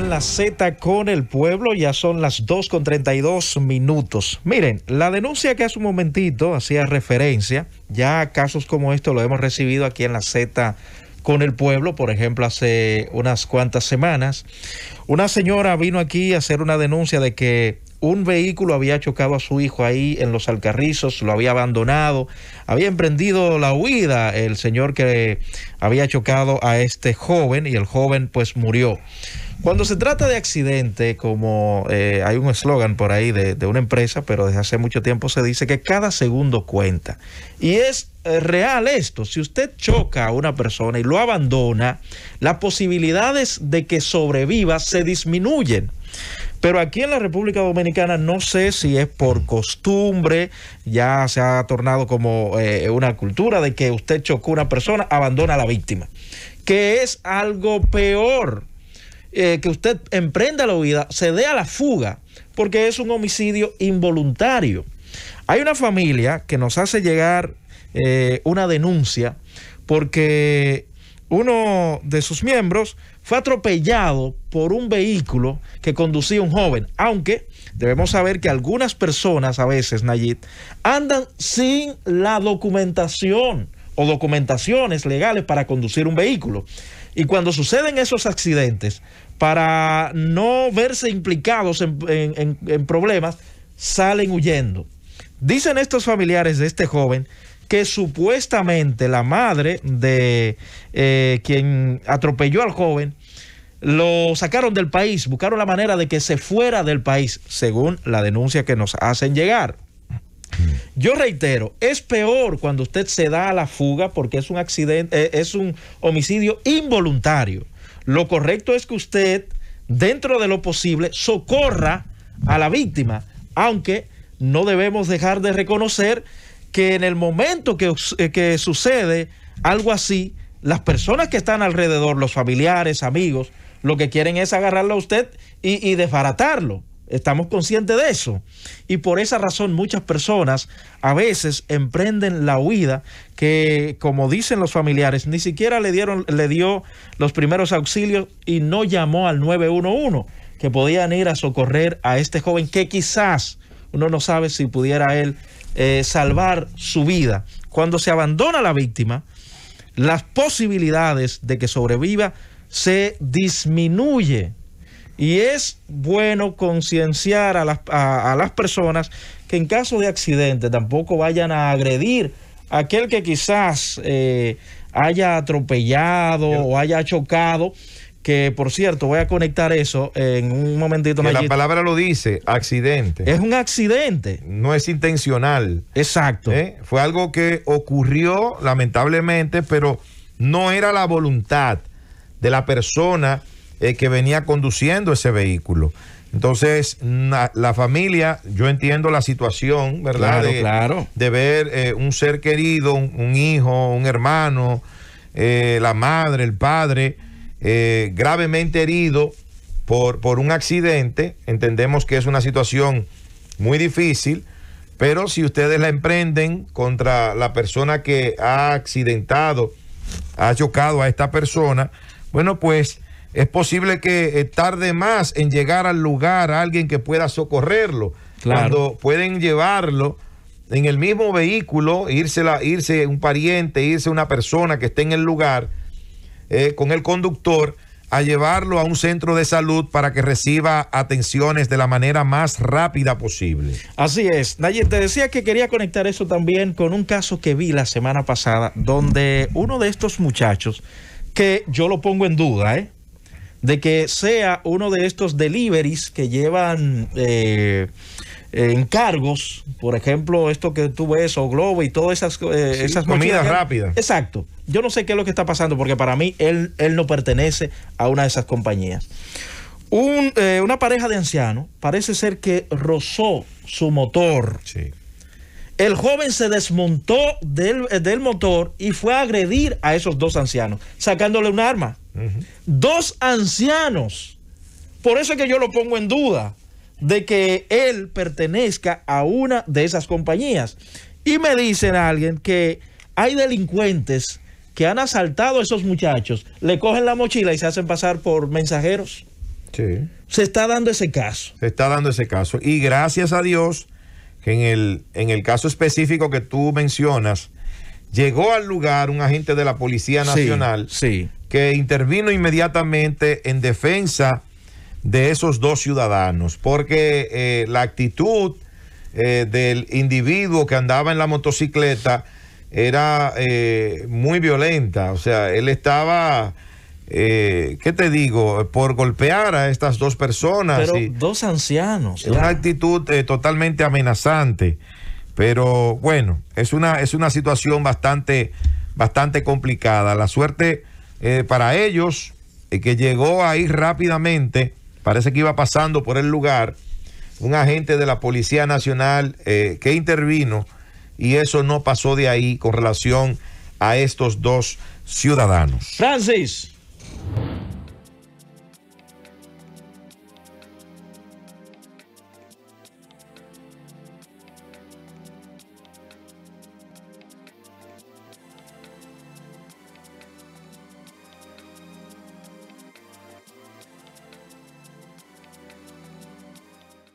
en la Z con el pueblo, ya son las 2 con 32 minutos. Miren, la denuncia que hace un momentito hacía referencia, ya casos como esto lo hemos recibido aquí en la Z con el pueblo, por ejemplo, hace unas cuantas semanas. Una señora vino aquí a hacer una denuncia de que un vehículo había chocado a su hijo ahí en los Alcarrizos, lo había abandonado, había emprendido la huida el señor que había chocado a este joven y el joven pues murió. Cuando se trata de accidente, como eh, hay un eslogan por ahí de, una empresa, pero desde hace mucho tiempo se dice que cada segundo cuenta. Y es eh, real esto, si usted choca a una persona y lo abandona, las posibilidades de que sobreviva se disminuyen. Pero aquí en la República Dominicana no sé si es por costumbre, ya se ha tornado como eh, una cultura de que usted chocó a una persona, abandona a la víctima, que es algo peor. Eh, que usted emprenda la huida, se dé a la fuga, porque es un homicidio involuntario. Hay una familia que nos hace llegar eh, una denuncia porque uno de sus miembros fue atropellado por un vehículo que conducía un joven, aunque debemos saber que algunas personas a veces, Nayib, andan sin la documentación o documentaciones legales para conducir un vehículo. Y cuando suceden esos accidentes, para no verse implicados en, en problemas, salen huyendo. Dicen estos familiares de este joven que supuestamente la madre de eh, quien atropelló al joven lo sacaron del país, buscaron la manera de que se fuera del país, según la denuncia que nos hacen llegar. Mm. Yo reitero, es peor cuando usted se da a la fuga porque es un accidente, eh, es un homicidio involuntario. Lo correcto es que usted, dentro de lo posible, socorra a la víctima, aunque no debemos dejar de reconocer que en el momento eh, que, sucede algo así, las personas que están alrededor, los familiares, amigos, lo que quieren es agarrarlo a usted y, desbaratarlo. Estamos conscientes de eso. Y por esa razón muchas personas a veces emprenden la huida que, como dicen los familiares, ni siquiera le, dieron, le dio los primeros auxilios y no llamó al 911, que podían ir a socorrer a este joven que quizás uno no sabe si pudiera él eh, salvar su vida. Cuando se abandona la víctima, las posibilidades de que sobreviva se disminuye. Y es bueno concienciar a las, personas que en caso de accidente tampoco vayan a agredir a aquel que quizás eh, haya atropellado o haya chocado que por cierto voy a conectar eso en un momentito. Que la palabra lo dice, accidente. Es un accidente. No es intencional. Exacto. ¿Eh? Fue algo que ocurrió lamentablemente, pero no era la voluntad de la persona eh, que venía conduciendo ese vehículo. Entonces, la familia, yo entiendo la situación, ¿verdad? Claro, de, ver eh, un ser querido, un, un hijo, un hermano, la madre, el padre eh, gravemente herido por, un accidente. Entendemos que es una situación muy difícil, pero si ustedes la emprenden contra la persona que ha accidentado, ha chocado a esta persona, bueno, pues es posible que eh, tarde más en llegar al lugar a alguien que pueda socorrerlo. Cuando pueden llevarlo en el mismo vehículo, irse, irse un pariente, irse una persona que esté en el lugar eh, con el conductor a llevarlo a un centro de salud para que reciba atenciones de la manera más rápida posible. Así es. nadie te decía que quería conectar eso también con un caso que vi la semana pasada, donde uno de estos muchachos, que yo lo pongo en duda, ¿eh? de que sea uno de estos deliveries que llevan eh, en eh, encargos, por ejemplo, esto que tú ves, o Globo y todas esas, eh, comidas rápidas. Exacto. Yo no sé qué es lo que está pasando, porque para mí él, él no pertenece a una de esas compañías. Eh, una pareja de ancianos parece ser que rozó su motor. El joven se desmontó del, motor y fue a agredir a esos dos ancianos, sacándole un arma. Dos ancianos. Por eso es que yo lo pongo en duda de que él pertenezca a una de esas compañías. Y me dicen a alguien que hay delincuentes que han asaltado a esos muchachos, le cogen la mochila y se hacen pasar por mensajeros. Sí. Se está dando ese caso. Se está dando ese caso. Y gracias a Dios que en el, en el caso específico que tú mencionas, llegó al lugar un agente de la Policía Nacional sí. que intervino inmediatamente en defensa de esos dos ciudadanos, porque eh, la actitud eh, del individuo que andaba en la motocicleta era eh, muy violenta, o sea, él estaba... ¿qué te digo? Por golpear a estas dos personas. Pero dos ancianos. Una actitud totalmente amenazante. Pero bueno, es una, es una situación bastante, bastante complicada. La suerte para ellos, que llegó ahí rápidamente parece que iba pasando por el lugar un agente de la Policía Nacional eh, que intervino y eso no pasó de ahí con relación a estos dos ciudadanos. Francis.